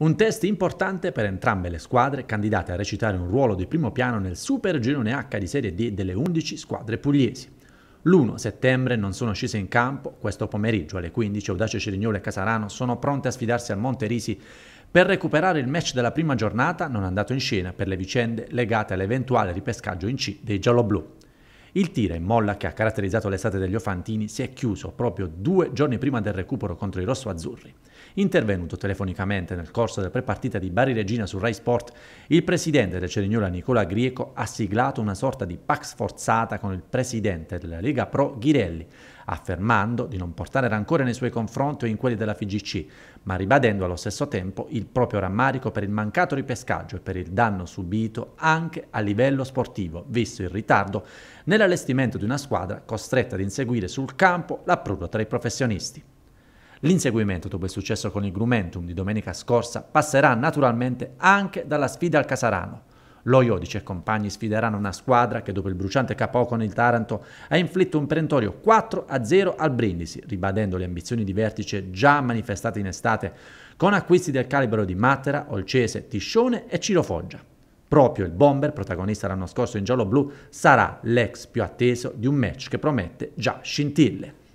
Un test importante per entrambe le squadre candidate a recitare un ruolo di primo piano nel super girone H di Serie D delle 11 squadre pugliesi. L'1 settembre non sono scese in campo, questo pomeriggio alle 15 Audace Cerignola e Casarano sono pronte a sfidarsi al Monte Risi per recuperare il match della prima giornata non andato in scena per le vicende legate all'eventuale ripescaggio in C dei gialloblu. Il tira e molla che ha caratterizzato l'estate degli Ofantini si è chiuso proprio due giorni prima del recupero contro i rosso-azzurri. Intervenuto telefonicamente nel corso della prepartita di Bari Regina su Rai Sport, il presidente del Cerignola Nicola Grieco ha siglato una sorta di pax forzata con il presidente della Lega Pro Ghirelli, affermando di non portare rancore nei suoi confronti o in quelli della FIGC, ma ribadendo allo stesso tempo il proprio rammarico per il mancato ripescaggio e per il danno subito anche a livello sportivo, visto il ritardo nell'allestimento di una squadra costretta ad inseguire sul campo l'approdo tra i professionisti. L'inseguimento dopo il successo con il Grumentum di domenica scorsa passerà naturalmente anche dalla sfida al Casarano, lo Iodice e compagni sfideranno una squadra che dopo il bruciante capo con il Taranto ha inflitto un perentorio 4-0 al Brindisi, ribadendo le ambizioni di vertice già manifestate in estate con acquisti del calibro di Matera, Olcese, Tiscione e Cirofoggia. Proprio il bomber, protagonista l'anno scorso in giallo-blu, sarà l'ex più atteso di un match che promette già scintille.